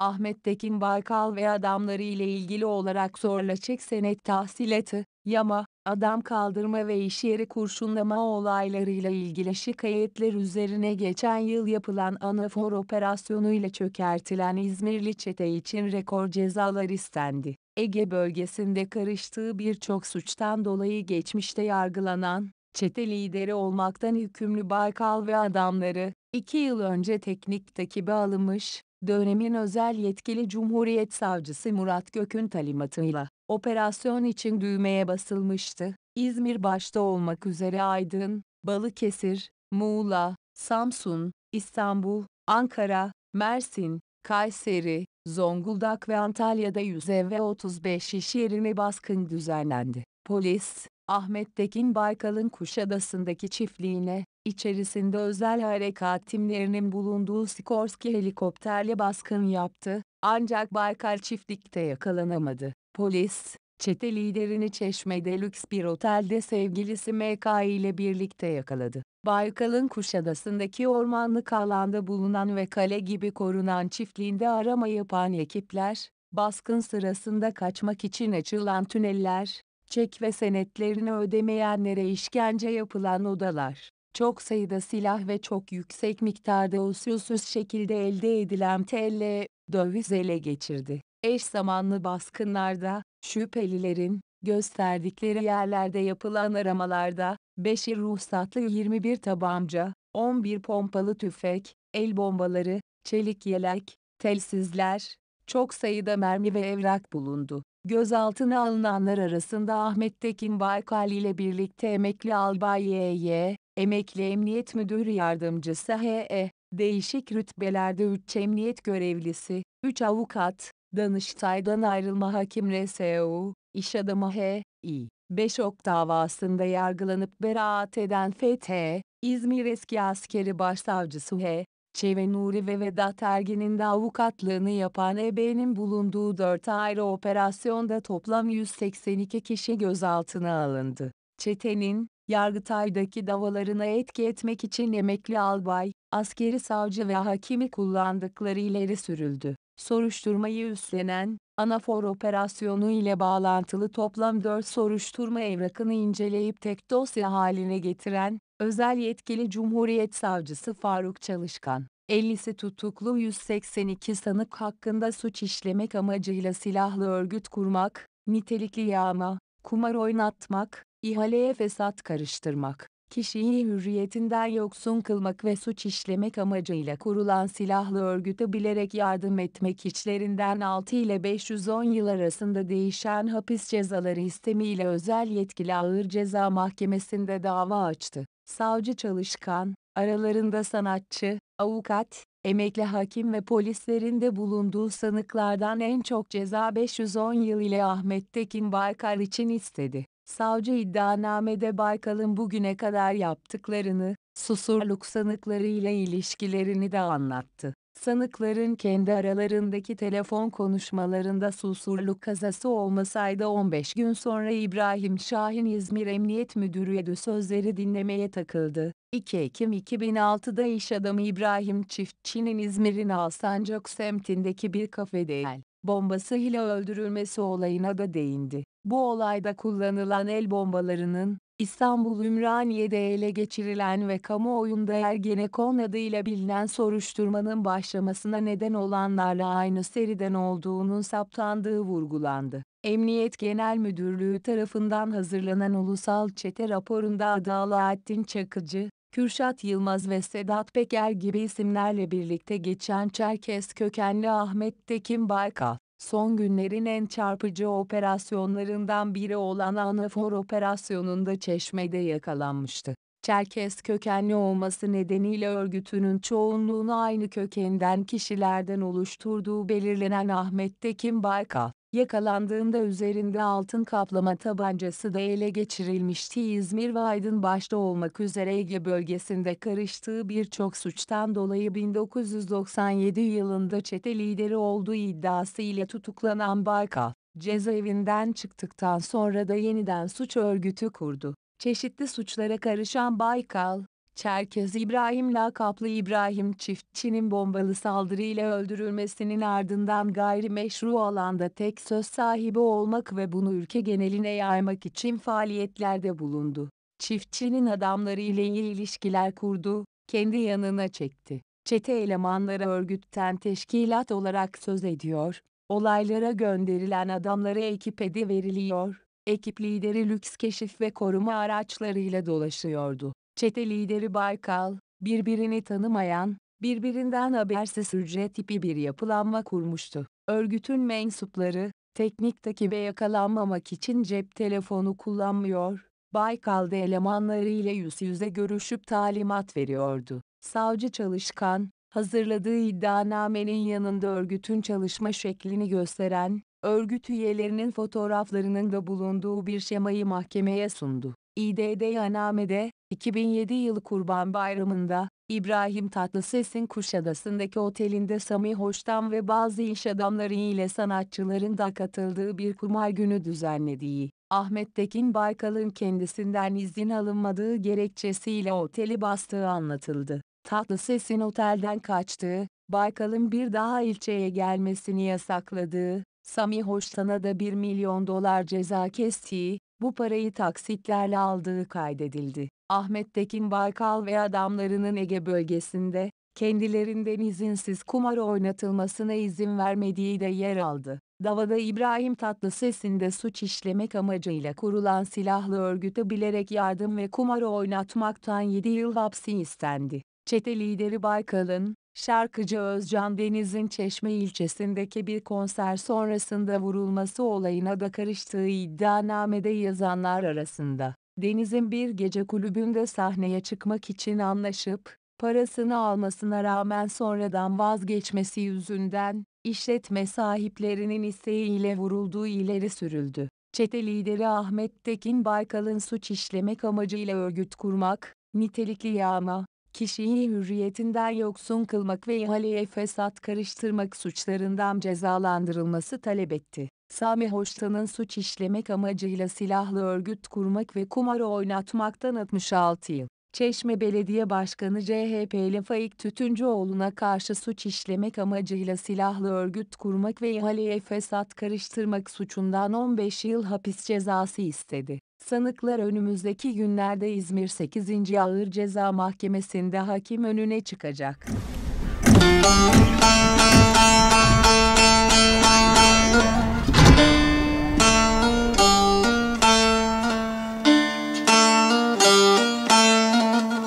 Ahmet Tekin Baykal ve adamları ile ilgili olarak Zorlaçek senet tahsilatı, yama, adam kaldırma ve iş yeri kurşunlama olaylarıyla ilgili şikayetler üzerine geçen yıl yapılan anafor operasyonuyla çökertilen İzmirli çete için rekor cezalar istendi. Ege bölgesinde karıştığı birçok suçtan dolayı geçmişte yargılanan, çete lideri olmaktan hükümlü Baykal ve adamları, iki yıl önce teknik takibe alınmış, dönemin özel yetkili Cumhuriyet Savcısı Murat Gök'ün talimatıyla, operasyon için düğmeye basılmıştı. İzmir başta olmak üzere Aydın, Balıkesir, Muğla, Samsun, İstanbul, Ankara, Mersin, Kayseri, Zonguldak ve Antalya'da 100 ev ve 35 iş yerine baskın düzenlendi. Polis, Ahmet Tekin Baykal'ın Kuşadası'ndaki çiftliğine, içerisinde özel harekat timlerinin bulunduğu Sikorsky helikopterle baskın yaptı, ancak Baykal çiftlikte yakalanamadı. Polis, çete liderini Çeşme'de lüks bir otelde sevgilisi MK ile birlikte yakaladı. Baykal'ın Kuşadası'ndaki ormanlık alanda bulunan ve kale gibi korunan çiftliğinde arama yapan ekipler, baskın sırasında kaçmak için açılan tüneller, çek ve senetlerini ödemeyenlere işkence yapılan odalar, çok sayıda silah ve çok yüksek miktarda usulsüz şekilde elde edilen TL, döviz ele geçirdi. Eş zamanlı baskınlarda, şüphelilerin, Gösterdikleri yerlerde yapılan aramalarda, 5 ruhsatlı 21 tabanca, 11 pompalı tüfek, el bombaları, çelik yelek, telsizler, çok sayıda mermi ve evrak bulundu. Gözaltına alınanlar arasında Ahmet Tekin Baykal ile birlikte emekli albay Y.Y., emekli emniyet müdürü yardımcısı H.E., değişik rütbelerde 3 emniyet görevlisi, 3 avukat, Danıştay'dan ayrılma hakim R.S.U., İş adamı H.İ. 5 davasında yargılanıp beraat eden FT, İzmir eski askeri başsavcısı H. Çeve Nuri ve Vedat Ergin'in de avukatlığını yapan EB'nin bulunduğu 4 ayrı operasyonda toplam 182 kişi gözaltına alındı. Çetenin, Yargıtay'daki davalarına etki etmek için emekli albay, askeri savcı ve hakimi kullandıkları ileri sürüldü. Soruşturmayı üstlenen, anafor operasyonu ile bağlantılı toplam 4 soruşturma evrakını inceleyip tek dosya haline getiren, özel yetkili Cumhuriyet Savcısı Faruk Çalışkan, 50'si tutuklu 182 sanık hakkında suç işlemek amacıyla silahlı örgüt kurmak, nitelikli yağma, kumar oynatmak, ihaleye fesat karıştırmak, kişiyi hürriyetinden yoksun kılmak ve suç işlemek amacıyla kurulan silahlı örgüte bilerek yardım etmek içlerinden 6 ile 510 yıl arasında değişen hapis cezaları istemiyle özel yetkili ağır ceza mahkemesinde dava açtı. Savcı çalışkan, aralarında sanatçı, avukat, emekli hakim ve polislerin de bulunduğu sanıklardan en çok ceza 510 yıl ile Ahmet Tekin Baykar için istedi. Savcı iddianamede Baykal'ın bugüne kadar yaptıklarını, susurluk sanıklarıyla ilişkilerini de anlattı. Sanıkların kendi aralarındaki telefon konuşmalarında susurluk kazası olmasaydı 15 gün sonra İbrahim Şahin İzmir Emniyet Müdürü Edü sözleri dinlemeye takıldı. 2 Ekim 2006'da iş adamı İbrahim Çiftçi'nin İzmir'in Alsancak semtindeki bir kafede el bombasıyla öldürülmesi olayına da değindi. Bu olayda kullanılan el bombalarının, İstanbul Ümraniye'de ele geçirilen ve kamuoyunda Ergenekon adıyla bilinen soruşturmanın başlamasına neden olanlarla aynı seriden olduğunun saptandığı vurgulandı. Emniyet Genel Müdürlüğü tarafından hazırlanan Ulusal Çete raporunda adı Alaaddin Çakıcı, Kürşat Yılmaz ve Sedat Peker gibi isimlerle birlikte geçen Çerkes kökenli Ahmet Tekin Baykal, son günlerin en çarpıcı operasyonlarından biri olan Anafor operasyonunda Çeşme'de yakalanmıştı. Çerkes kökenli olması nedeniyle örgütünün çoğunluğunu aynı kökenden kişilerden oluşturduğu belirlenen Ahmet Tekin Baykal, Yakalandığında üzerinde altın kaplama tabancası da ele geçirilmişti. İzmir ve Aydın başta olmak üzere Ege bölgesinde karıştığı birçok suçtan dolayı 1997 yılında çete lideri olduğu iddiasıyla tutuklanan Baykal, cezaevinden çıktıktan sonra da yeniden suç örgütü kurdu. Çeşitli suçlara karışan Baykal, Çerkez İbrahim lakaplı İbrahim çiftçinin bombalı saldırıyla öldürülmesinin ardından gayrimeşru alanda tek söz sahibi olmak ve bunu ülke geneline yaymak için faaliyetlerde bulundu. Çiftçinin adamları ile iyi ilişkiler kurdu, kendi yanına çekti. Çete elemanları örgütten teşkilat olarak söz ediyor, olaylara gönderilen adamlara ekip edi veriliyor, ekip lideri lüks keşif ve koruma araçlarıyla dolaşıyordu. Çete lideri Baykal, birbirini tanımayan, birbirinden habersiz hücre tipi bir yapılanma kurmuştu. Örgütün mensupları, teknik takibe yakalanmamak için cep telefonu kullanmıyor, Baykal'da elemanlarıyla yüz yüze görüşüp talimat veriyordu. Savcı Çalışkan, hazırladığı iddianamenin yanında örgütün çalışma şeklini gösteren, örgüt üyelerinin fotoğraflarının da bulunduğu bir şemayı mahkemeye sundu. İDD Yaname'de, 2007 yılı Kurban Bayramı'nda, İbrahim Tatlıses'in Kuşadası'ndaki otelinde Sami Hoştan ve bazı iş adamları ile sanatçıların da katıldığı bir kumar günü düzenlediği, Ahmet Tekin Baykal'ın kendisinden izin alınmadığı gerekçesiyle oteli bastığı anlatıldı. Tatlıses'in otelden kaçtığı, Baykal'ın bir daha ilçeye gelmesini yasakladığı, Sami Hoştan'a da 1 milyon dolar ceza kestiği, bu parayı taksitlerle aldığı kaydedildi. Ahmet Tekin Baykal ve adamlarının Ege bölgesinde, kendilerinden izinsiz kumar oynatılmasına izin vermediği de yer aldı. Davada İbrahim Tatlıses'in de suç işlemek amacıyla kurulan silahlı örgüte bilerek yardım ve kumar oynatmaktan 7 yıl hapsi istendi. Çete lideri Baykal'ın, Şarkıcı Özcan Deniz'in Çeşme ilçesindeki bir konser sonrasında vurulması olayına da karıştığı iddianamede yazanlar arasında. Deniz'in bir gece kulübünde sahneye çıkmak için anlaşıp, parasını almasına rağmen sonradan vazgeçmesi yüzünden, işletme sahiplerinin isteğiyle vurulduğu ileri sürüldü. Çete lideri Ahmet Tekin Baykal'ın suç işlemek amacıyla örgüt kurmak, nitelikli yağma, kişiyi hürriyetinden yoksun kılmak ve ihaleye fesat karıştırmak suçlarından cezalandırılması talep etti. Sami Hoştan'ın suç işlemek amacıyla silahlı örgüt kurmak ve kumar oynatmaktan 66 yıl. Çeşme Belediye Başkanı CHP'li Faik Tütüncüoğlu'na karşı suç işlemek amacıyla silahlı örgüt kurmak ve ihaleye fesat karıştırmak suçundan 15 yıl hapis cezası istedi. Sanıklar önümüzdeki günlerde İzmir 8. Ağır Ceza Mahkemesi'nde hakim önüne çıkacak.